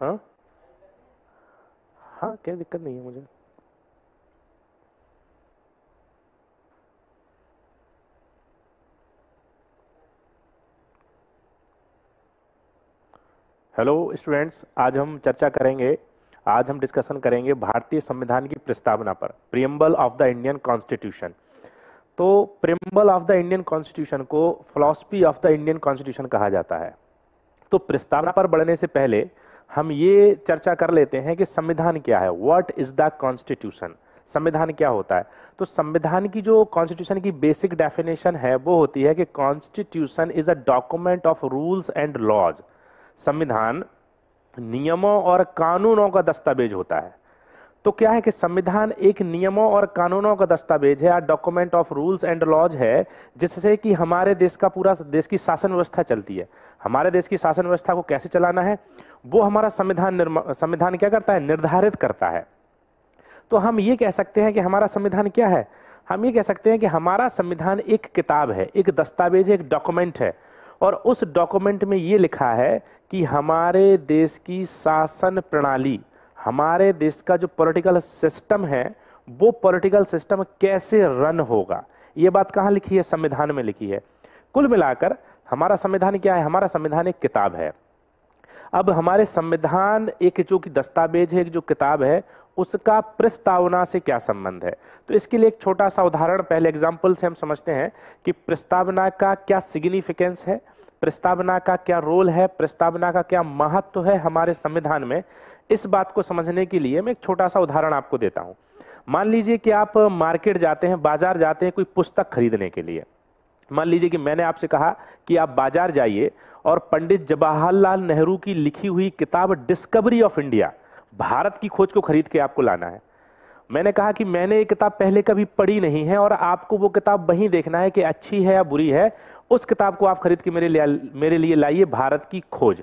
हाँ हाँ क्या दिक्कत नहीं है मुझे हेलो स्टूडेंट्स आज हम चर्चा करेंगे आज हम डिस्कशन करेंगे भारतीय संविधान की प्रस्तावना पर preamble of the Indian constitution तो preamble of the Indian constitution को philosophy of the Indian constitution कहा जाता है तो प्रस्तावना पर बढ़ने से पहले हम ये चर्चा कर लेते हैं कि संविधान क्या है व्हाट इज द कॉन्स्टिट्यूशन संविधान क्या होता है तो संविधान की जो कॉन्स्टिट्यूशन की बेसिक डेफिनेशन है वो होती है कि constitution is a document of rules and laws संविधान नियमों और कानूनों का दस्तावेज होता है तो क्या है कि संविधान एक नियमों और कानूनों का दस्तावेज है document of rules and laws है जिससे कि हमारे देश का पूरा देश की शासन व्यवस्था चलती है हमारे देश की शासन व्यवस्था को कैसे चलाना है वो हमारा संविधान संविधान क्या करता है निर्धारित करता है तो हम ये कह सकते हैं कि हमारा संविधान क्या है हम ये कह सकते हैं कि हमारा संविधान एक किताब है एक दस्तावेज एक डॉक्यूमेंट है और उस डॉक्यूमेंट में ये लिखा है कि हमारे देश की शासन प्रणाली हमारे देश का जो पॉलिटिकल सिस्टम है वो पॉलिटिकल सिस्टम कैसे रन होगा ये बात कहाँ लिखी है संविधान में लिखी है कुल मिलाकर हमारा संविधान क्या है हमारा संविधान एक किताब है अब हमारे संविधान एक जो कि दस्तावेज है एक जो किताब है उसका प्रस्तावना से क्या संबंध है तो इसके लिए एक छोटा सा उदाहरण पहले एग्जाम्पल से हम समझते हैं कि प्रस्तावना का क्या सिग्निफिकेंस है प्रस्तावना का क्या रोल है प्रस्तावना का क्या महत्व है हमारे संविधान में इस बात को समझने के लिए मैं एक छोटा सा उदाहरण आपको देता हूँ मान लीजिए कि आप मार्केट जाते हैं बाजार जाते हैं कोई पुस्तक खरीदने के लिए मान लीजिए कि मैंने आपसे कहा कि आप बाजार जाइए और पंडित जवाहरलाल नेहरू की लिखी हुई किताब डिस्कवरी ऑफ इंडिया भारत की खोज को खरीद के आपको लाना है मैंने कहा कि मैंने ये किताब पहले कभी पढ़ी नहीं है और आपको वो किताब वही देखना है कि अच्छी है या बुरी है उस किताब को आप खरीद के मेरे लिए मेरे लिए लाइए भारत की खोज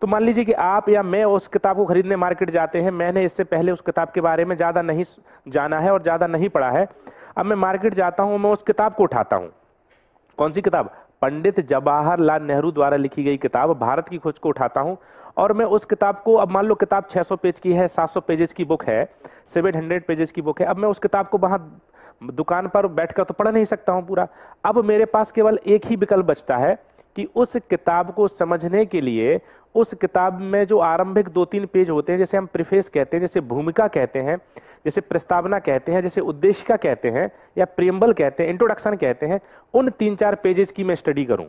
तो मान लीजिए कि आप या मैं उस किताब को खरीदने मार्केट जाते हैं मैंने इससे पहले उस किताब के बारे में ज़्यादा नहीं जाना है और ज़्यादा नहीं पढ़ा है अब मैं मार्केट जाता हूँ मैं उस किताब को उठाता हूँ कौन सी किताब पंडित जवाहरलाल नेहरू द्वारा लिखी गई किताब भारत की खोज को उठाता हूँ और मैं उस किताब को अब मान लो किताब 600 पेज की है 700 पेजेस की बुक है 700 पेजेस की बुक है अब मैं उस किताब को वहाँ दुकान पर बैठकर तो पढ़ नहीं सकता हूँ पूरा अब मेरे पास केवल एक ही विकल्प बचता है कि उस किताब को समझने के लिए उस किताब में जो आरंभिक दो तीन पेज होते हैं जैसे हम प्रिफेस कहते हैं जैसे भूमिका कहते हैं जैसे प्रस्तावना कहते हैं जैसे का कहते हैं या प्रेम्बल कहते हैं इंट्रोडक्शन कहते हैं उन तीन चार पेजेस की मैं स्टडी करूं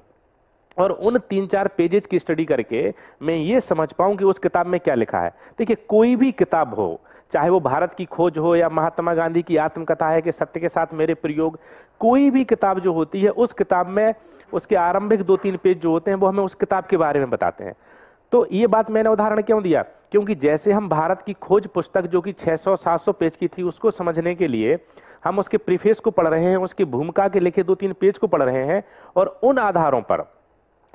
और उन तीन चार पेजेज की स्टडी करके मैं ये समझ पाऊँ कि उस किताब में क्या लिखा है देखिए कोई भी किताब हो चाहे वो भारत की खोज हो या महात्मा गांधी की आत्मकथा है कि सत्य के साथ मेरे प्रयोग कोई भी किताब जो होती है उस किताब में उसके आरंभिक दो तीन पेज जो होते हैं वो हमें उस किताब के बारे में बताते हैं तो ये बात मैंने उदाहरण क्यों दिया क्योंकि जैसे हम भारत की खोज पुस्तक जो कि 600-700 पेज की थी उसको समझने के लिए हम उसके प्रीफेस को पढ़ रहे हैं उसकी भूमिका के लिखे दो तीन पेज को पढ़ रहे हैं और उन आधारों पर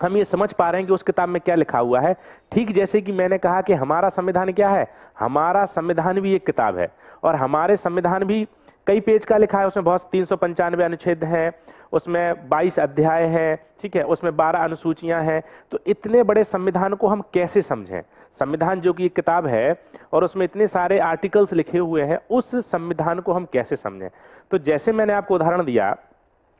हम ये समझ पा रहे हैं कि उस किताब में क्या लिखा हुआ है ठीक जैसे कि मैंने कहा कि हमारा संविधान क्या है हमारा संविधान भी एक किताब है और हमारे संविधान भी कई पेज का लिखा है उसमें बहुत तीन सौ पंचानवे अनुच्छेद हैं उसमें 22 अध्याय हैं ठीक है उसमें 12 अनुसूचियां हैं तो इतने बड़े संविधान को हम कैसे समझें संविधान जो कि किताब है और उसमें इतने सारे आर्टिकल्स लिखे हुए हैं उस संविधान को हम कैसे समझें तो जैसे मैंने आपको उदाहरण दिया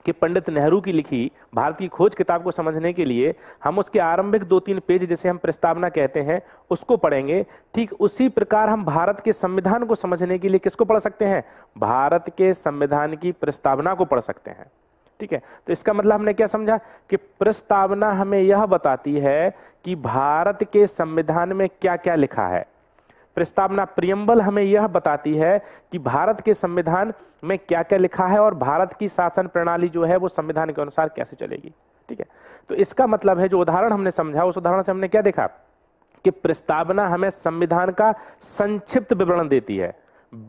कि पंडित नेहरू की लिखी भारत की खोज किताब को समझने के लिए हम उसके आरंभिक दो तीन पेज जिसे हम प्रस्तावना कहते हैं उसको पढ़ेंगे ठीक उसी प्रकार हम भारत के संविधान को समझने के लिए किसको पढ़ सकते हैं भारत के संविधान की प्रस्तावना को पढ़ सकते हैं ठीक है तो इसका मतलब हमने क्या समझा कि प्रस्तावना हमें यह बताती है कि भारत के संविधान में क्या क्या लिखा है प्रस्तावना प्रियम्बल हमें यह बताती है कि भारत के संविधान में क्या क्या लिखा है और भारत की शासन प्रणाली जो है वो संविधान के अनुसार कैसे चलेगी ठीक है तो इसका मतलब है जो उदाहरण हमने समझा उस उदाहरण से हमने क्या देखा कि प्रस्तावना हमें संविधान का संक्षिप्त विवरण देती है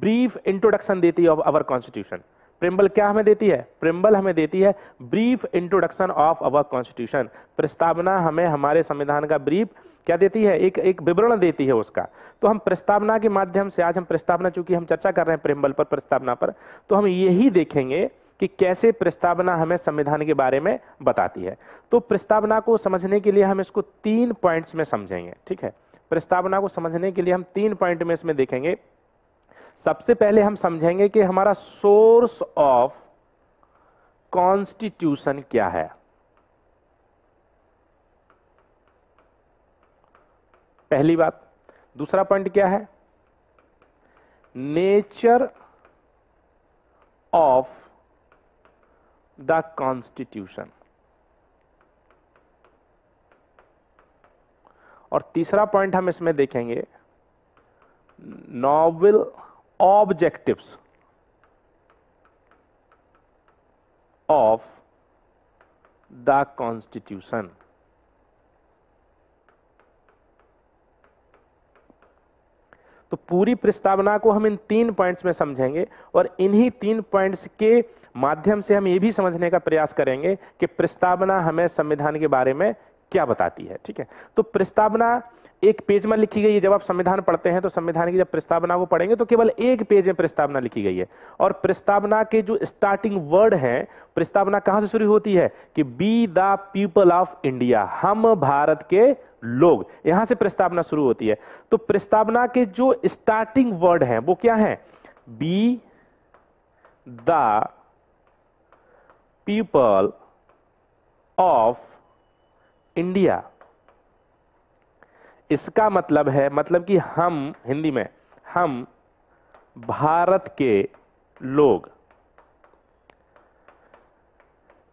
ब्रीफ इंट्रोडक्शन देती है अवर कॉन्स्टिट्यूशन प्रिम्बल क्या हमें देती है प्रिम्बल हमें देती है brief introduction of our constitution प्रस्तावना हमें हमारे संविधान का ब्रीफ क्या देती है एक एक विवरण देती है उसका तो हम प्रस्तावना के माध्यम से आज हम प्रस्तावना चूंकि हम चर्चा कर रहे हैं प्रेमबल पर प्रस्तावना पर तो हम यही देखेंगे कि कैसे प्रस्तावना हमें संविधान के बारे में बताती है तो प्रस्तावना को समझने के लिए हम इसको तीन पॉइंट्स में समझेंगे ठीक है प्रस्तावना को समझने के लिए हम तीन पॉइंट में इसमें देखेंगे सबसे पहले हम समझेंगे कि हमारा सोर्स ऑफ कॉन्स्टिट्यूशन क्या है पहली बात दूसरा पॉइंट क्या है नेचर ऑफ द कॉन्स्टिट्यूशन और तीसरा पॉइंट हम इसमें देखेंगे novel objectives of the constitution तो पूरी प्रस्तावना को हम इन तीन पॉइंट्स में समझेंगे और इन्हीं तीन पॉइंट्स के माध्यम से हम ये भी समझने का प्रयास करेंगे कि प्रस्तावना हमें संविधान के बारे में क्या बताती है ठीक है तो प्रस्तावना एक पेज में लिखी गई है जब आप संविधान पढ़ते हैं तो संविधान की जब प्रस्तावना को पढ़ेंगे तो केवल एक पेज में प्रस्तावना लिखी गई है और प्रस्तावना के जो स्टार्टिंग वर्ड हैं प्रस्तावना कहां से शुरू होती है कि we the people of India हम भारत के लोग यहां से प्रस्तावना शुरू होती है तो प्रस्तावना के जो स्टार्टिंग वर्ड हैं वो क्या है we the people of India इसका मतलब है मतलब कि हम हिंदी में हम भारत के लोग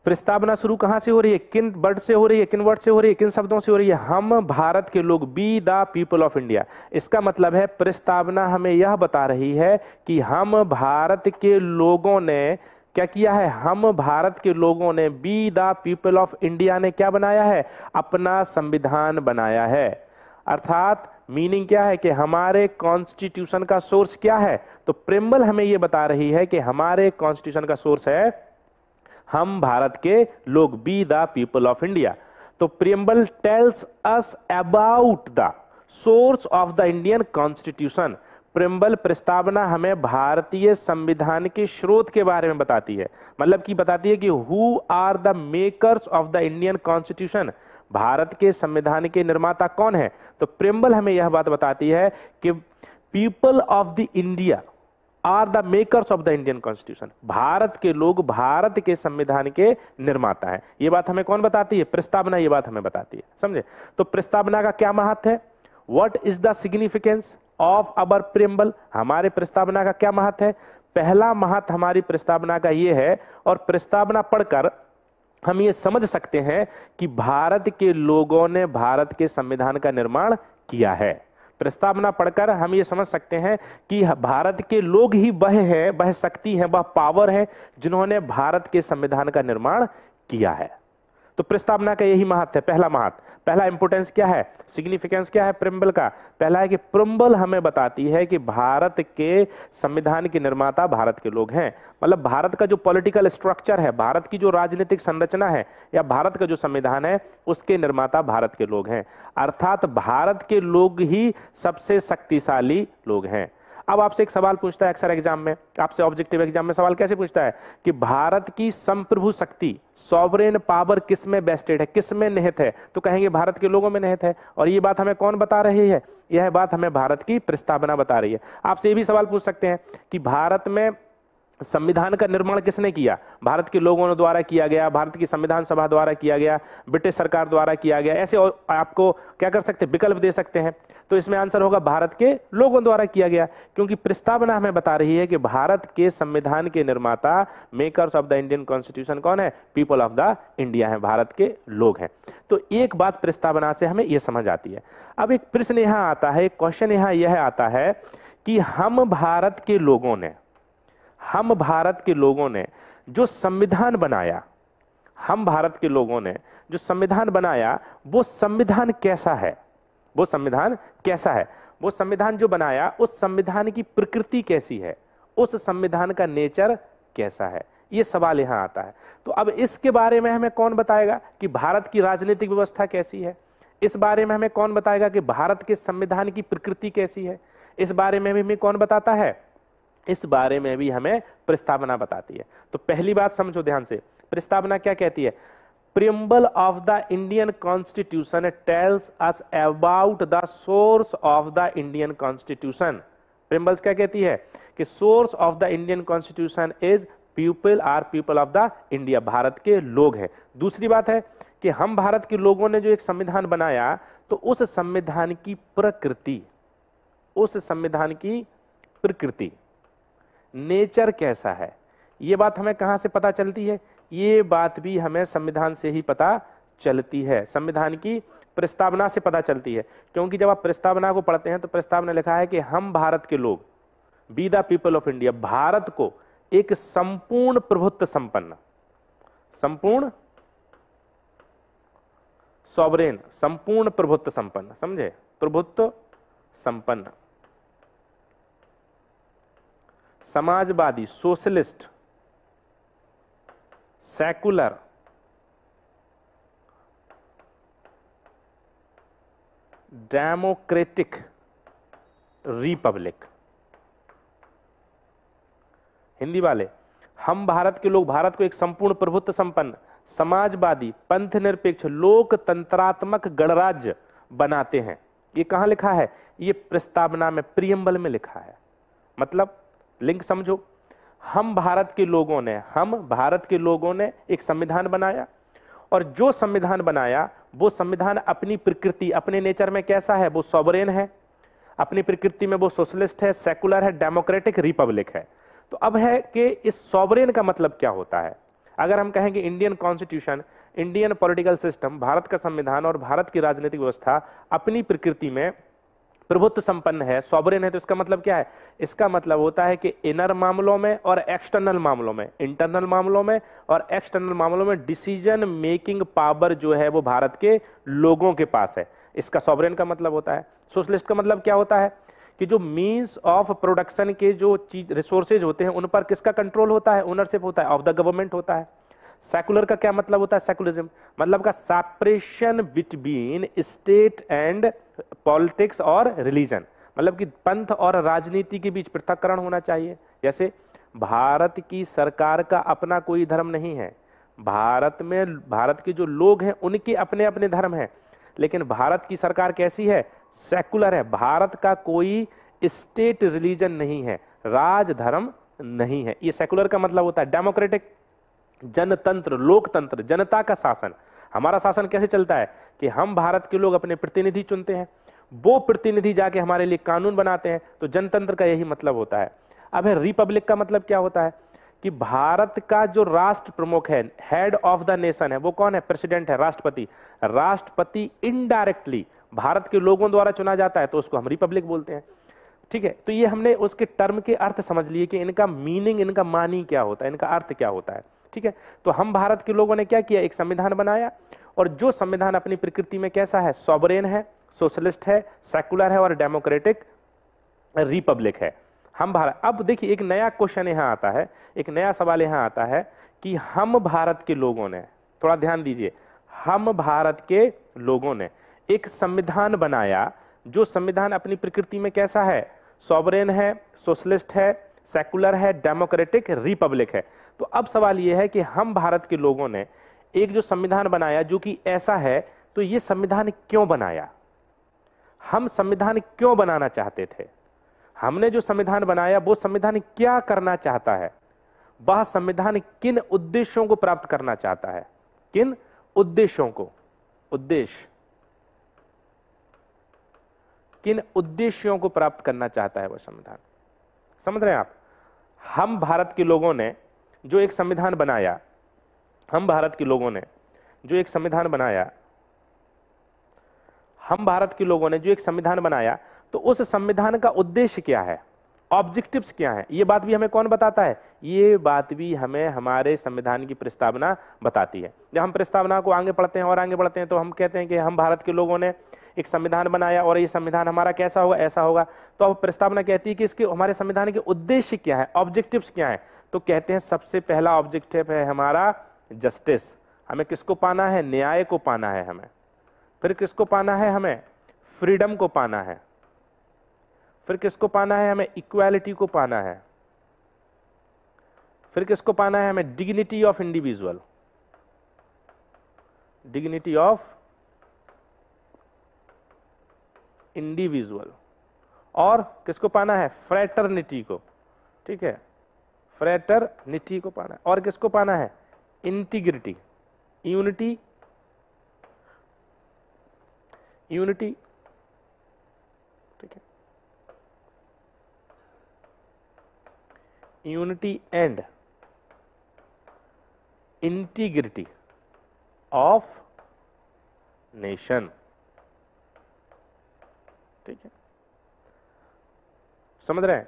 प्रस्तावना शुरू कहाँ से हो रही है किन वर्ड से हो रही है किन वर्ड से हो रही है किन शब्दों से हो रही है हम भारत के लोग we the people of India इसका मतलब है प्रस्तावना हमें यह बता रही है कि हम भारत के लोगों ने क्या किया है हम भारत के लोगों ने we the people of India ने क्या बनाया है अपना संविधान बनाया है अर्थात मीनिंग क्या है कि हमारे कॉन्स्टिट्यूशन का सोर्स क्या है तो प्रिम्बल हमें यह बता रही है कि हमारे कॉन्स्टिट्यूशन का सोर्स है हम भारत के लोग we the people of India तो preamble tells us about the source of the Indian constitution preamble प्रस्तावना हमें भारतीय संविधान के स्रोत के बारे में बताती है मतलब कि बताती है कि who are the makers of the Indian constitution भारत के संविधान के निर्माता कौन है तो प्रियम्बल हमें यह बात बताती है कि people of the India are the makers of the Indian constitution भारत के लोग भारत के संविधान के निर्माता है ये बात हमें कौन बताती है प्रस्तावना ये बात हमें बताती है समझे तो प्रस्तावना का क्या महत्व है what is the significance of our preamble हमारे प्रस्तावना का क्या महत्व है पहला महत्व हमारी प्रस्तावना का ये है और प्रस्तावना पढ़कर हम ये समझ सकते हैं कि भारत के लोगों ने भारत के संविधान का निर्माण किया है प्रस्तावना पढ़कर हम ये समझ सकते हैं कि भारत के लोग ही वह हैं वह शक्ति है वह पावर है जिन्होंने भारत के संविधान का निर्माण किया है तो प्रस्तावना का यही महत्व है पहला महत्व पहला इंपोर्टेंस क्या है सिग्निफिकेंस क्या है प्रिम्बल का पहला है कि प्रिम्बल हमें बताती है कि भारत के संविधान के निर्माता भारत के लोग हैं मतलब भारत का जो पॉलिटिकल स्ट्रक्चर है भारत की जो राजनीतिक संरचना है या भारत का जो संविधान है उसके निर्माता भारत के लोग हैं अर्थात भारत के लोग ही सबसे शक्तिशाली लोग हैं अब आपसे एक सवाल पूछता है अक्सर एग्जाम में आपसे ऑब्जेक्टिव एग्जाम में सवाल कैसे पूछता है कि भारत की संप्रभु शक्ति सॉवरेन पावर किस में बेस्टेड है किस में निहित है तो कहेंगे भारत के लोगों में निहित है और ये बात हमें कौन बता रही है यह बात हमें भारत की प्रस्तावना बता रही है आपसे ये भी सवाल पूछ सकते हैं कि भारत में संविधान का निर्माण किसने किया भारत के लोगों द्वारा किया गया भारत की संविधान सभा द्वारा किया गया ब्रिटिश सरकार द्वारा किया गया ऐसे आपको क्या कर सकते विकल्प दे सकते हैं तो इसमें आंसर होगा भारत के लोगों द्वारा किया गया क्योंकि प्रस्तावना हमें बता रही है कि भारत के संविधान के निर्माता makers of the Indian constitution कौन है पीपल ऑफ द इंडिया है भारत के लोग हैं तो एक बात प्रस्तावना से हमें यह समझ आती है अब एक प्रश्न यहाँ आता है क्वेश्चन यहाँ यह आता है कि हम भारत के लोगों ने हम भारत के लोगों ने जो संविधान बनाया हम भारत के लोगों ने जो संविधान बनाया वो संविधान कैसा है वो संविधान कैसा है वो संविधान जो बनाया उस संविधान की प्रकृति कैसी है उस संविधान का नेचर कैसा है ये सवाल यहाँ आता है तो अब इसके बारे में हमें कौन बताएगा कि भारत की राजनीतिक व्यवस्था कैसी है इस बारे में हमें कौन बताएगा कि भारत के संविधान की प्रकृति कैसी है इस बारे में भी हमें कौन बताता है इस बारे में भी हमें प्रस्तावना बताती है तो पहली बात समझो ध्यान से प्रस्तावना क्या कहती है preamble of the Indian constitution tells us about the source of the Indian constitution preambles क्या कहती है कि source of the Indian constitution is people are people of the India भारत के लोग हैं दूसरी बात है कि हम भारत के लोगों ने जो एक संविधान बनाया तो उस संविधान की प्रकृति उस संविधान की प्रकृति नेचर कैसा है ये बात हमें कहाँ से पता चलती है ये बात भी हमें संविधान से ही पता चलती है संविधान की प्रस्तावना से पता चलती है क्योंकि जब आप प्रस्तावना को पढ़ते हैं तो प्रस्तावना लिखा है कि हम भारत के लोग we the people of India भारत को एक संपूर्ण प्रभुत्व संपन्न संपूर्ण सॉवरेन संपूर्ण प्रभुत्व संपन्न समझे प्रभुत्व संपन्न समाजवादी socialist secular democratic republic Hindi वाले हम भारत के लोग भारत को एक संपूर्ण प्रभुत्व संपन्न समाजवादी पंथ निरपेक्ष लोकतंत्रात्मक गणराज्य बनाते हैं ये कहां लिखा है ये प्रस्तावना में प्रियम्बल में लिखा है मतलब लिंक समझो हम भारत के लोगों ने हम भारत के लोगों ने एक संविधान बनाया और जो संविधान बनाया वो संविधान अपनी प्रकृति अपने नेचर में कैसा है वो सॉबरेन है अपनी प्रकृति में वो सोशलिस्ट है सेकुलर है डेमोक्रेटिक रिपब्लिक है तो अब है कि इस सॉबरेन का मतलब क्या होता है अगर हम कहेंगे Indian constitution Indian political system भारत का संविधान और भारत की राजनीतिक व्यवस्था अपनी प्रकृति में प्रभुत्व संपन्न है सॉबरेन है तो इसका मतलब क्या है इसका मतलब होता है कि इनर मामलों में और एक्सटर्नल मामलों में इंटरनल मामलों में और एक्सटर्नल मामलों में डिसीजन मेकिंग पावर जो है वो भारत के लोगों के पास है इसका सॉबरेन का मतलब होता है सोशलिस्ट का मतलब क्या होता है कि जो मीन्स ऑफ प्रोडक्शन के जो चीज रिसोर्सेज होते हैं उन पर किसका कंट्रोल होता है ओनरशिप होता है ऑफ द गवर्नमेंट होता है सेकुलर का क्या मतलब होता है सेकुलरिज्म मतलब का separation between state and politics और रिलीजन मतलब कि पंथ और राजनीति के बीच पृथककरण होना चाहिए जैसे भारत की सरकार का अपना कोई धर्म नहीं है भारत में भारत के जो लोग हैं उनके अपने अपने धर्म हैं लेकिन भारत की सरकार कैसी है सेकुलर है भारत का कोई स्टेट रिलीजन नहीं है राज धर्म नहीं है ये सेकुलर का मतलब होता है डेमोक्रेटिक जनतंत्र लोकतंत्र जनता का शासन हमारा शासन कैसे चलता है कि हम भारत के लोग अपने प्रतिनिधि चुनते हैं वो प्रतिनिधि जाके हमारे लिए कानून बनाते हैं तो जनतंत्र का यही मतलब होता है अब है रिपब्लिक का मतलब क्या होता है कि भारत का जो राष्ट्र प्रमुख है हेड ऑफ द नेशन है वो कौन है प्रेसिडेंट है राष्ट्रपति राष्ट्रपति इनडायरेक्टली भारत के लोगों द्वारा चुना जाता है तो उसको हम रिपब्लिक बोलते हैं ठीक है तो ये हमने उसके टर्म के अर्थ समझ लिए कि इनका मीनिंग इनका मानी क्या होता है इनका अर्थ क्या होता है ठीक है तो हम भारत के लोगों ने क्या किया एक संविधान बनाया और जो संविधान अपनी प्रकृति में कैसा है सॉबरेन है सोशलिस्ट है सेकुलर है और डेमोक्रेटिक रिपब्लिक है हम भारत अब देखिए एक नया क्वेश्चन यहाँ आता है एक नया सवाल यहाँ आता है कि हम भारत के लोगों ने थोड़ा ध्यान दीजिए हम भारत के लोगों ने एक संविधान बनाया जो संविधान अपनी प्रकृति में कैसा है सॉबरेन है सोशलिस्ट है सेकुलर है डेमोक्रेटिक रिपब्लिक है तो अब सवाल यह है कि हम भारत के लोगों ने एक जो संविधान बनाया जो कि ऐसा है तो ये संविधान क्यों बनाया हम संविधान क्यों बनाना चाहते थे हमने जो संविधान बनाया वो संविधान क्या करना चाहता है वह संविधान किन उद्देश्यों को प्राप्त करना चाहता है किन उद्देश्यों को उद्देश्य किन उद्देश्यों को प्राप्त करना चाहता है वह संविधान समझ रहे हैं आप हम भारत के लोगों ने जो एक संविधान बनाया हम भारत के लोगों ने जो एक संविधान बनाया हम भारत के लोगों ने जो एक संविधान बनाया तो उस संविधान का उद्देश्य क्या है ऑब्जेक्टिव्स क्या है ये बात भी हमें कौन बताता है ये बात भी हमें हमारे संविधान की प्रस्तावना बताती है जब हम प्रस्तावना को आगे पढ़ते हैं और आगे बढ़ते हैं तो हम कहते हैं कि हम भारत के लोगों ने एक संविधान बनाया और ये संविधान हमारा कैसा होगा ऐसा होगा तो अब प्रस्तावना कहती है कि इसके हमारे संविधान के उद्देश्य क्या है ऑब्जेक्टिव्स क्या है तो कहते हैं सबसे पहला ऑब्जेक्टिव है हमारा जस्टिस हमें किसको पाना है न्याय को पाना है हमें फिर किसको पाना है हमें फ्रीडम को पाना है फिर किसको पाना है हमें इक्वालिटी को पाना है फिर किसको पाना है हमें dignity of individual dignity of individual और किसको पाना है फ्रेटर्निटी को ठीक है फ्रेटरनिटी को पाना है और किसको पाना है इंटीग्रिटी यूनिटी यूनिटी ठीक है unity and integrity of nation ठीक है समझ रहे हैं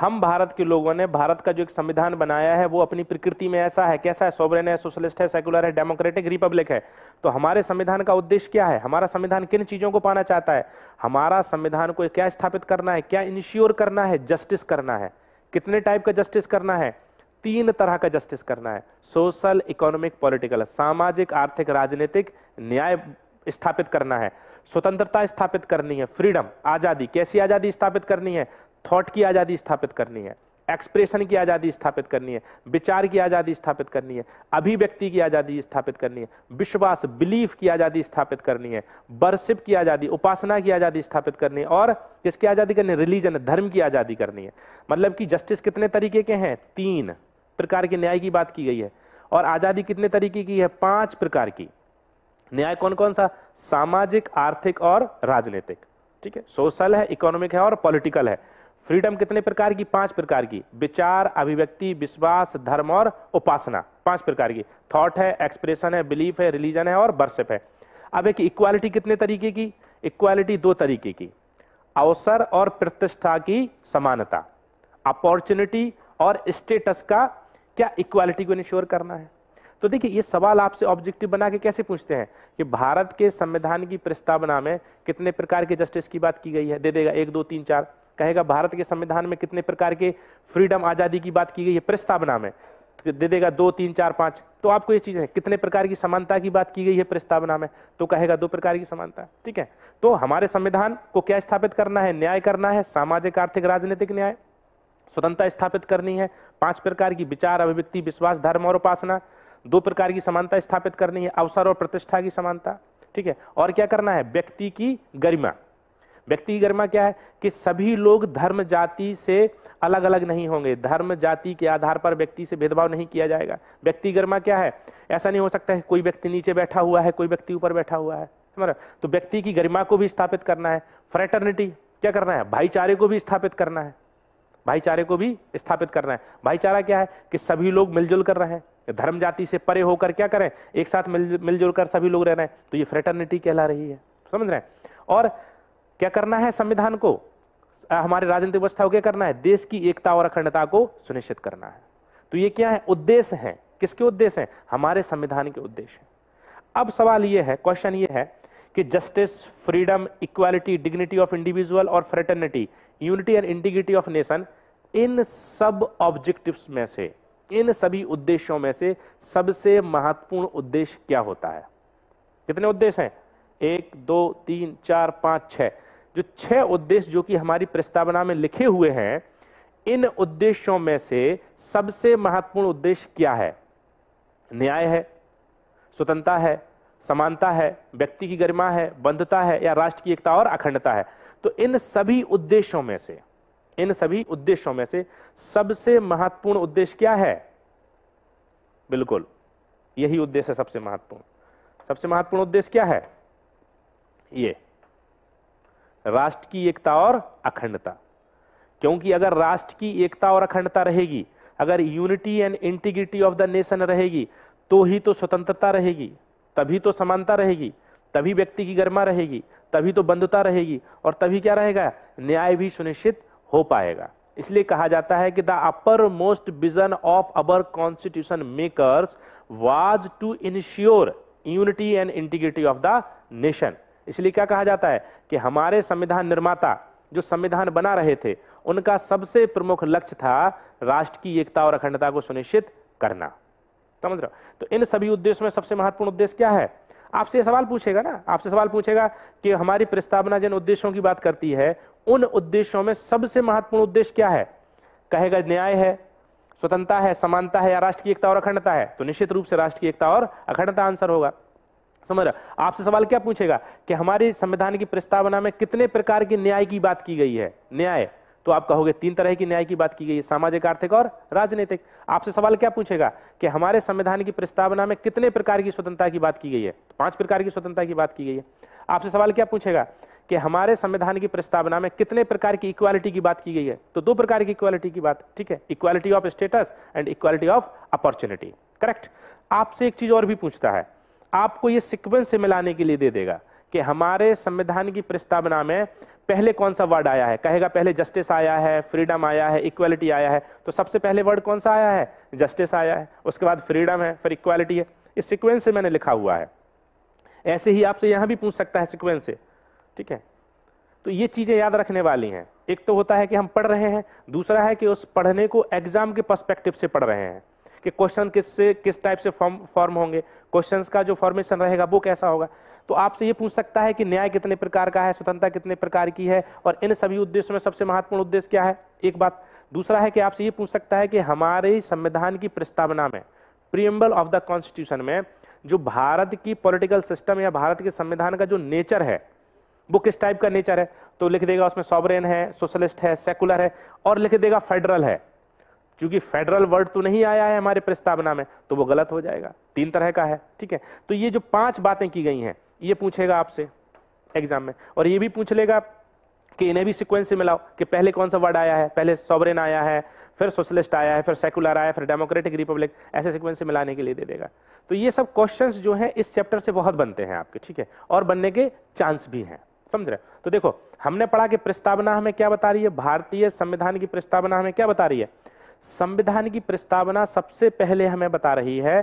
हम भारत के लोगों ने भारत का जो एक संविधान बनाया है वो अपनी प्रकृति में ऐसा है कैसा है सोवरेन है सोशलिस्ट है सेकुलर है डेमोक्रेटिक रिपब्लिक है तो हमारे संविधान का उद्देश्य क्या है हमारा संविधान किन चीज़ों को पाना चाहता है हमारा संविधान को क्या स्थापित करना है क्या इंश्योर करना है जस्टिस करना है कितने टाइप का जस्टिस करना है तीन तरह का जस्टिस करना है सोशल इकोनॉमिक पॉलिटिकल सामाजिक आर्थिक राजनीतिक न्याय स्थापित करना है स्वतंत्रता स्थापित करनी है फ्रीडम आजादी कैसी आजादी स्थापित करनी है थॉट की आज़ादी स्थापित करनी है एक्सप्रेशन की आज़ादी स्थापित करनी है विचार की आज़ादी स्थापित करनी है अभिव्यक्ति की आज़ादी स्थापित करनी है विश्वास बिलीफ की आज़ादी स्थापित करनी है वर्शिप की आज़ादी उपासना की आज़ादी स्थापित करनी है और किसकी आज़ादी करनी है रिलीजन धर्म की आज़ादी करनी है मतलब कि जस्टिस कितने तरीके के हैं तीन प्रकार के न्याय की बात की गई है और आज़ादी कितने तरीके की है पांच प्रकार की न्याय कौन कौन सा सामाजिक आर्थिक और राजनीतिक ठीक है सोशल है इकोनॉमिक है और पॉलिटिकल है फ्रीडम कितने प्रकार की पांच प्रकार की विचार अभिव्यक्ति विश्वास धर्म और उपासना पांच प्रकार की थॉट है एक्सप्रेशन है बिलीफ है रिलीजन है और वर्शिप है अब एक इक्वालिटी कितने तरीके की इक्वालिटी दो तरीके की अवसर और प्रतिष्ठा की समानता अपॉर्चुनिटी और स्टेटस का क्या इक्वालिटी को इंश्योर करना है तो देखिए ये सवाल आपसे ऑब्जेक्टिव बना के कैसे पूछते हैं कि भारत के संविधान की प्रस्तावना में कितने प्रकार के जस्टिस की बात की गई है दे देगा एक दो तीन चार कहेगा भारत के संविधान में कितने प्रकार के फ्रीडम आज़ादी की बात की गई है प्रस्तावना में तो दे देगा दो तीन चार पाँच तो आपको ये चीज़ें कितने प्रकार की समानता की बात की गई है प्रस्तावना में तो कहेगा दो प्रकार की समानता ठीक है तो हमारे संविधान को क्या स्थापित करना है न्याय करना है सामाजिक आर्थिक राजनीतिक न्याय स्वतंत्रता स्थापित करनी है पांच प्रकार की विचार अभिव्यक्ति विश्वास धर्म और उपासना दो प्रकार की समानता स्थापित करनी है अवसर और प्रतिष्ठा की समानता ठीक है और क्या करना है व्यक्ति की गरिमा व्यक्ति की गरिमा क्या है कि सभी लोग धर्म जाति से अलग अलग नहीं होंगे धर्म जाति के आधार पर व्यक्ति से भेदभाव नहीं किया जाएगा व्यक्ति गरिमा क्या है ऐसा नहीं हो सकता है कोई व्यक्ति नीचे बैठा हुआ है कोई व्यक्ति ऊपर बैठा हुआ है समझ तो व्यक्ति की गरिमा को भी स्थापित करना है फ्रेटर्निटी क्या करना है भाईचारे को भी स्थापित करना है भाईचारे को भी स्थापित करना है भाईचारा क्या है कि सभी लोग मिलजुल कर रहे हैं धर्म जाति से परे होकर क्या करें एक साथ मिल मिलजुल कर सभी लोग रह रहे हैं तो ये फ्रेटर्निटी कहला रही है समझ रहे हैं और क्या करना है संविधान को हमारे राजनीतिक व्यवस्था को क्या करना है देश की एकता और अखंडता को सुनिश्चित करना है तो ये क्या है उद्देश्य है किसके उद्देश्य है हमारे संविधान के उद्देश्य अब सवाल ये है क्वेश्चन ये है कि justice freedom equality dignity of individual और fraternity unity and integrity of nation इन सब ऑब्जेक्टिव्स में से इन सभी उद्देश्यों में से सबसे महत्वपूर्ण उद्देश्य क्या होता है कितने उद्देश्य हैं एक दो तीन चार पांच छह जो छह उद्देश्य जो कि हमारी प्रस्तावना में लिखे हुए हैं इन उद्देश्यों में से सबसे महत्वपूर्ण उद्देश्य क्या है न्याय है स्वतंत्रता है समानता है व्यक्ति की गरिमा है बंधता है या राष्ट्र की एकता और अखंडता है तो इन सभी उद्देश्यों में से इन सभी उद्देश्यों में से सबसे महत्वपूर्ण उद्देश्य क्या है बिल्कुल यही उद्देश्य सबसे महत्वपूर्ण सबसे महत्वपूर्ण उद्देश्य क्या है ये राष्ट्र की एकता और अखंडता क्योंकि अगर राष्ट्र की एकता और अखंडता रहेगी अगर unity and integrity of the nation रहेगी तो ही तो स्वतंत्रता रहेगी तभी तो समानता रहेगी तभी व्यक्ति की गरिमा रहेगी तभी तो बंधुता रहेगी और तभी क्या रहेगा न्याय भी सुनिश्चित हो पाएगा इसलिए कहा जाता है कि the uppermost vision of our constitution makers was to ensure unity and integrity of the nation इसलिए क्या कहा जाता है कि हमारे संविधान निर्माता जो संविधान बना रहे थे उनका सबसे प्रमुख लक्ष्य था राष्ट्र की एकता और अखंडता को सुनिश्चित करना समझ रहे तो इन सभी उद्देश्यों में सबसे महत्वपूर्ण उद्देश्य क्या है आपसे सवाल पूछेगा ना आपसे सवाल पूछेगा कि हमारी प्रस्तावना जिन उद्देश्यों की बात करती है उन उद्देश्यों में सबसे महत्वपूर्ण उद्देश्य क्या है कहेगा न्याय है स्वतंत्रता है समानता है या राष्ट्र की एकता और अखंडता है तो निश्चित रूप से राष्ट्र की एकता और अखंडता आंसर होगा समझ रहे आपसे सवाल क्या पूछेगा कि हमारे संविधान की प्रस्तावना में कितने प्रकार की न्याय की बात की गई है न्याय तो आप कहोगे तीन तरह की न्याय की बात की गई है सामाजिक आर्थिक और राजनीतिक आपसे सवाल क्या पूछेगा कि हमारे संविधान की प्रस्तावना में कितने प्रकार की स्वतंत्रता की बात की गई है तो पांच प्रकार की स्वतंत्रता की बात की गई है आपसे सवाल क्या पूछेगा कि हमारे संविधान की प्रस्तावना में कितने प्रकार की इक्वालिटी की बात की गई है तो दो प्रकार की इक्वालिटी की बात ठीक है equality of status and equality of opportunity correct आपसे एक चीज और भी पूछता है आपको ये सिक्वेंस से मिलाने के लिए दे देगा कि हमारे संविधान की प्रस्तावना में पहले कौन सा वर्ड आया है कहेगा पहले जस्टिस आया है फ्रीडम आया है इक्वालिटी आया है तो सबसे पहले वर्ड कौन सा आया है जस्टिस आया है उसके बाद फ्रीडम है फिर इक्वालिटी है इस सिक्वेंस से मैंने लिखा हुआ है ऐसे ही आपसे यहां भी पूछ सकता है सिक्वेंस से ठीक है तो ये चीजें याद रखने वाली हैं एक तो होता है कि हम पढ़ रहे हैं दूसरा है कि उस पढ़ने को एग्जाम के पर्सपेक्टिव से पढ़ रहे हैं कि क्वेश्चन किससे किस टाइप से फॉर्म फॉर्म होंगे क्वेश्चन का जो फॉर्मेशन रहेगा वो कैसा होगा तो आपसे ये पूछ सकता है कि न्याय कितने प्रकार का है स्वतंत्रता कितने प्रकार की है और इन सभी उद्देश्यों में सबसे महत्वपूर्ण उद्देश्य क्या है एक बात दूसरा है कि आपसे ये पूछ सकता है कि हमारे संविधान की प्रस्तावना में प्रियम्बल ऑफ द कॉन्स्टिट्यूशन में जो भारत की पॉलिटिकल सिस्टम या भारत के संविधान का जो नेचर है वो किस टाइप का नेचर है तो लिख देगा उसमें सॉबरेन है सोशलिस्ट है सेकुलर है और लिख देगा फेडरल है क्योंकि फेडरल वर्ड तो नहीं आया है हमारे प्रस्तावना में तो वो गलत हो जाएगा तीन तरह का है ठीक है तो ये जो पांच बातें की गई हैं ये पूछेगा आपसे एग्जाम में और ये भी पूछ लेगा कि इन्हें भी सिक्वेंस से मिलाओ कि पहले कौन सा वर्ड आया है पहले सॉवरेन आया है फिर सोशलिस्ट आया है फिर सेकुलर आया फिर डेमोक्रेटिक रिपब्लिक ऐसे सिक्वेंस से मिलाने के लिए दे देगा तो ये सब क्वेश्चन जो है इस चैप्टर से बहुत बनते हैं आपके ठीक है और बनने के चांस भी हैं समझ रहे तो देखो हमने पढ़ा कि प्रस्तावना हमें क्या बता रही है भारतीय संविधान की प्रस्तावना हमें क्या बता रही है संविधान की प्रस्तावना सबसे पहले हमें बता रही है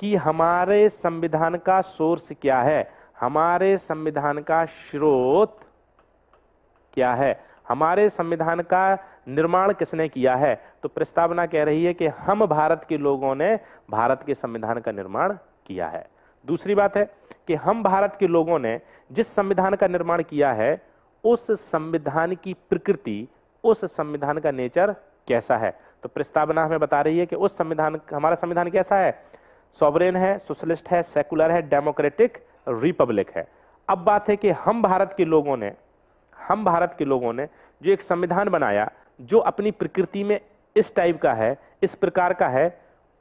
कि हमारे संविधान का सोर्स क्या है हमारे संविधान का स्रोत क्या है हमारे संविधान का निर्माण किसने किया है तो प्रस्तावना कह रही है कि हम भारत के लोगों ने भारत के संविधान का निर्माण किया है दूसरी बात है कि हम भारत के लोगों ने जिस संविधान का निर्माण किया है उस संविधान की प्रकृति उस संविधान का नेचर कैसा है तो प्रस्तावना हमें बता रही है कि उस संविधान हमारा संविधान कैसा है सॉवरेन है सोशलिस्ट है सेकुलर है डेमोक्रेटिक रिपब्लिक है अब बात है कि हम भारत के लोगों ने हम भारत के लोगों ने जो एक संविधान बनाया जो अपनी प्रकृति में इस टाइप का है इस प्रकार का है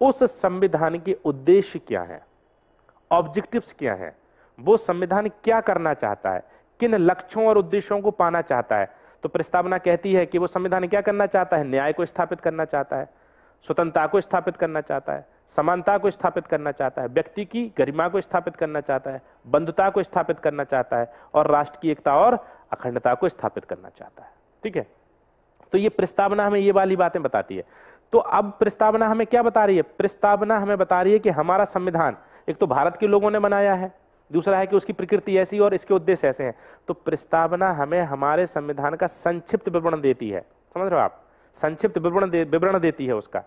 उस संविधान के उद्देश्य क्या है ऑब्जेक्टिव्स क्या हैं वो संविधान क्या करना चाहता है किन लक्ष्यों और उद्देश्यों को पाना चाहता है तो प्रस्तावना कहती है कि वो संविधान क्या करना चाहता है न्याय को स्थापित करना चाहता है स्वतंत्रता को स्थापित करना चाहता है समानता को स्थापित करना चाहता है व्यक्ति की गरिमा को स्थापित करना चाहता है बंधुता को स्थापित करना चाहता है और राष्ट्र की एकता और अखंडता को स्थापित करना चाहता है ठीक है तो ये प्रस्तावना हमें ये वाली बातें बताती है तो अब प्रस्तावना हमें क्या बता रही है प्रस्तावना हमें बता रही है कि हमारा संविधान एक तो भारत के लोगों ने बनाया है दूसरा है कि उसकी प्रकृति ऐसी और इसके उद्देश्य ऐसे हैं तो प्रस्तावना हमें हमारे संविधान का संक्षिप्त विवरण देती है समझ रहे हो आप संक्षिप्त विवरण दे, विवरण देती है उसका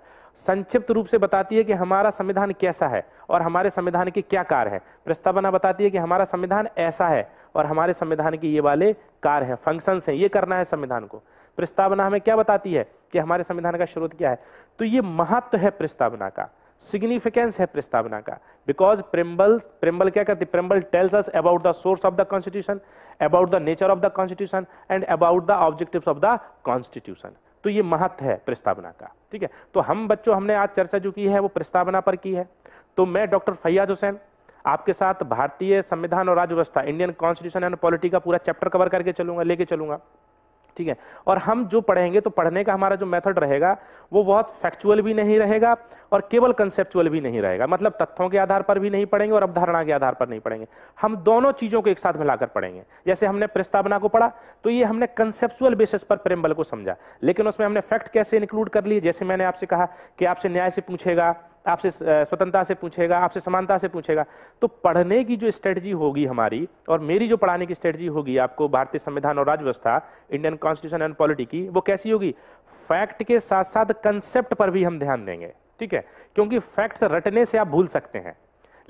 संक्षिप्त रूप से बताती है कि हमारा संविधान कैसा है और हमारे संविधान के क्या कार है प्रस्तावना बताती है कि हमारा संविधान ऐसा है और हमारे संविधान के ये वाले कार है फंक्शन है ये करना है संविधान को प्रस्तावना हमें क्या बताती है कि हमारे संविधान का स्रोत क्या है तो ये महत्व है प्रस्तावना का सिग्निफिकेंस है प्रस्तावना का बिकॉज प्रिम्बल प्रिम्बल क्या कहती है preamble tells us about the source of the constitution about the nature of the constitution and about the objectives of the constitution तो ये महत्व है प्रस्तावना का ठीक है तो हम बच्चों हमने आज चर्चा जो की है वो प्रस्तावना पर की है तो मैं डॉक्टर फैयाज हुसैन आपके साथ भारतीय संविधान और राजव्यवस्था इंडियन कॉन्स्टिट्यूशन एंड पॉलिटी का पूरा चैप्टर कवर करके चलूंगा लेके चलूंगा ठीक है और हम जो पढ़ेंगे तो पढ़ने का हमारा जो मेथड रहेगा वो बहुत फैक्चुअल भी नहीं रहेगा और केवल कंसेप्चुअल भी नहीं रहेगा मतलब तथ्यों के आधार पर भी नहीं पढ़ेंगे और अवधारणा के आधार पर नहीं पढ़ेंगे हम दोनों चीज़ों को एक साथ मिलाकर पढ़ेंगे जैसे हमने प्रस्तावना को पढ़ा तो ये हमने कंसेप्चुअल बेसिस पर प्रेमबल को समझा लेकिन उसमें हमने फैक्ट कैसे इंक्लूड कर लिए जैसे मैंने आपसे कहा कि आपसे न्याय से पूछेगा आपसे स्वतंत्रता से पूछेगा आपसे समानता से पूछेगा तो पढ़ने की जो स्ट्रेटजी होगी हमारी और मेरी जो पढ़ाने की स्ट्रेटजी होगी आपको भारतीय संविधान और राजव्यवस्था व्यवस्था इंडियन कॉन्स्टिट्यूशन एंड पॉलिटी की वो कैसी होगी फैक्ट के साथ साथ कंसेप्ट पर भी हम ध्यान देंगे ठीक है क्योंकि फैक्ट रटने से आप भूल सकते हैं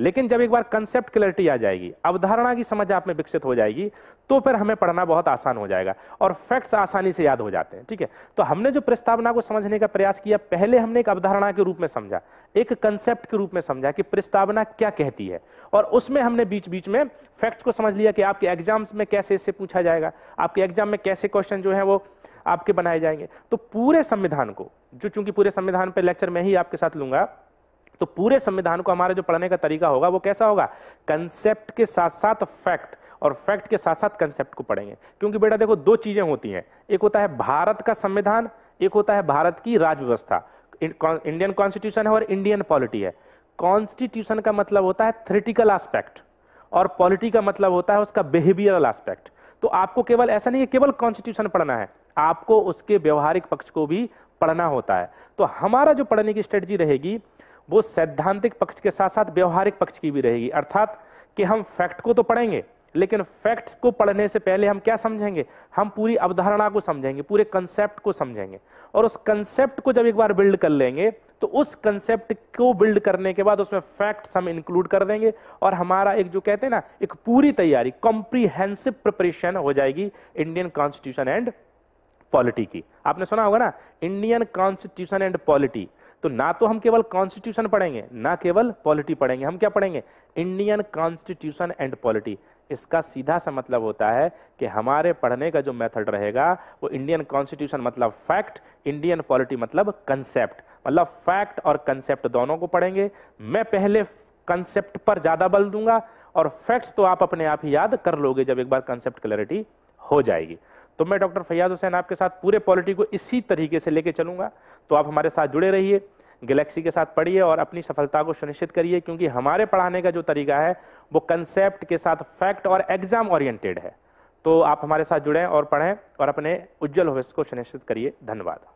लेकिन जब एक बार कंसेप्ट क्लैरिटी आ जाएगी अवधारणा की समझ आप में विकसित हो जाएगी तो फिर हमें पढ़ना बहुत आसान हो जाएगा और फैक्ट्स आसानी से याद हो जाते हैं ठीक है तो हमने जो प्रस्तावना को समझने का प्रयास किया पहले हमने एक अवधारणा के रूप में समझा एक कंसेप्ट के रूप में समझा कि प्रस्तावना क्या कहती है और उसमें हमने बीच बीच में फैक्ट्स को समझ लिया कि आपके एग्जाम्स में कैसे इससे पूछा जाएगा आपके एग्जाम में कैसे क्वेश्चन जो है वो आपके बनाए जाएंगे तो पूरे संविधान को जो चूंकि पूरे संविधान पर लेक्चर में ही आपके साथ लूंगा तो पूरे संविधान को हमारे जो पढ़ने का तरीका होगा वो कैसा होगा कंसेप्ट के साथ साथ फैक्ट और फैक्ट के साथ साथ कंसेप्ट को पढ़ेंगे क्योंकि बेटा देखो दो चीज़ें होती हैं एक होता है भारत का संविधान एक होता है भारत की राजव्यवस्था व्यवस्था इंडियन कॉन्स्टिट्यूशन है और इंडियन पॉलिटी है कॉन्स्टिट्यूशन का मतलब होता है थ्रिटिकल आस्पेक्ट और पॉलिटी का मतलब होता है उसका बिहेवियरल आस्पेक्ट तो आपको केवल ऐसा नहीं है केवल कॉन्स्टिट्यूशन पढ़ना है आपको उसके व्यवहारिक पक्ष को भी पढ़ना होता है तो हमारा जो पढ़ने की स्ट्रेटजी रहेगी वो सैद्धांतिक पक्ष के साथ साथ व्यवहारिक पक्ष की भी रहेगी अर्थात कि हम फैक्ट को तो पढ़ेंगे लेकिन फैक्ट को पढ़ने से पहले हम क्या समझेंगे हम पूरी अवधारणा को समझेंगे पूरे कंसेप्ट को समझेंगे और उस कंसेप्ट को जब एक बार बिल्ड कर लेंगे तो उस कंसेप्ट को बिल्ड करने के बाद उसमें फैक्ट्स हम इंक्लूड कर देंगे और हमारा एक जो कहते हैं ना एक पूरी तैयारी कॉम्प्रीहेंसिव प्रिपरेशन हो जाएगी इंडियन कॉन्स्टिट्यूशन एंड पॉलिटी की आपने सुना होगा ना इंडियन कॉन्स्टिट्यूशन एंड पॉलिटी तो ना तो हम केवल कॉन्स्टिट्यूशन पढ़ेंगे ना केवल पॉलिटी पढ़ेंगे हम क्या पढ़ेंगे इंडियन कॉन्स्टिट्यूशन एंड पॉलिटी इसका सीधा सा मतलब होता है कि हमारे पढ़ने का जो मेथड रहेगा वो इंडियन कॉन्स्टिट्यूशन मतलब फैक्ट इंडियन पॉलिटी मतलब कंसेप्ट मतलब फैक्ट और कंसेप्ट दोनों को पढ़ेंगे मैं पहले कंसेप्ट पर ज़्यादा बल दूंगा और फैक्ट्स तो आप अपने आप ही याद कर लोगे जब एक बार कंसेप्ट क्लैरिटी हो जाएगी तो मैं डॉक्टर फैयाज हुसैन आपके साथ पूरे पॉलिटी को इसी तरीके से लेके चलूंगा तो आप हमारे साथ जुड़े रहिए गैलेक्सी के साथ पढ़िए और अपनी सफलता को सुनिश्चित करिए क्योंकि हमारे पढ़ाने का जो तरीका है वो कंसेप्ट के साथ फैक्ट और एग्जाम ओरिएंटेड है तो आप हमारे साथ जुड़ें और पढ़ें और अपने उज्जवल भविष्य को सुनिश्चित करिए धन्यवाद